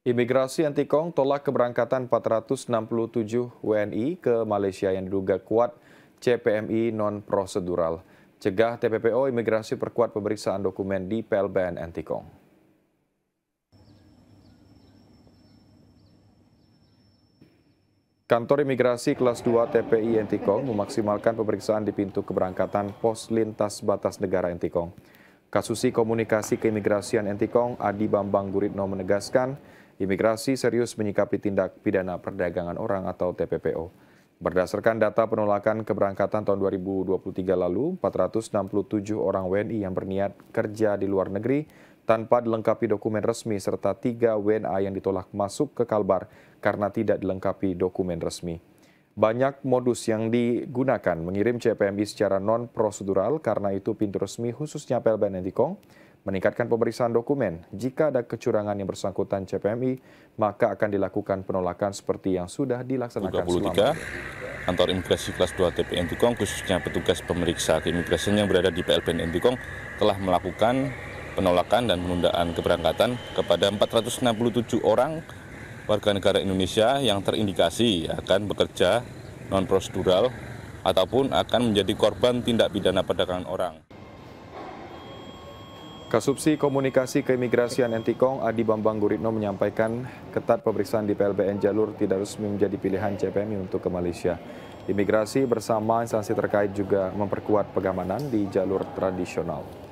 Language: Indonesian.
Imigrasi Antikong tolak keberangkatan 467 WNI ke Malaysia yang diduga kuat CPMI non-prosedural. Cegah TPPO Imigrasi perkuat pemeriksaan dokumen di PLBN Antikong. Kantor Imigrasi Kelas 2 TPI Antikong memaksimalkan pemeriksaan di pintu keberangkatan pos lintas batas negara Antikong. Kasusi Komunikasi Keimigrasian Antikong Adi Bambang Guritno menegaskan, Imigrasi serius menyikapi tindak pidana perdagangan orang atau TPPO. Berdasarkan data penolakan keberangkatan tahun 2023 lalu, 467 orang WNI yang berniat kerja di luar negeri tanpa dilengkapi dokumen resmi serta tiga WNA yang ditolak masuk ke Kalbar karena tidak dilengkapi dokumen resmi. Banyak modus yang digunakan mengirim CPMI secara non-prosedural karena itu pintu resmi khususnya PLBN dikong meningkatkan pemeriksaan dokumen. Jika ada kecurangan yang bersangkutan CPMI, maka akan dilakukan penolakan seperti yang sudah dilaksanakan 23, selama kantor imigrasi kelas 2 TPN Tukong, khususnya petugas pemeriksa keimigrasian yang berada di PLPN Tukong, telah melakukan penolakan dan penundaan keberangkatan kepada 467 orang warga negara Indonesia yang terindikasi akan bekerja non-prosedural ataupun akan menjadi korban tindak pidana perdagangan orang. Kasubsi Komunikasi Keimigrasian Entikong Adi Bambang Guritno menyampaikan ketat pemeriksaan di PLBN jalur tidak resmi menjadi pilihan CPMI untuk ke Malaysia. Imigrasi bersama instansi terkait juga memperkuat pengamanan di jalur tradisional.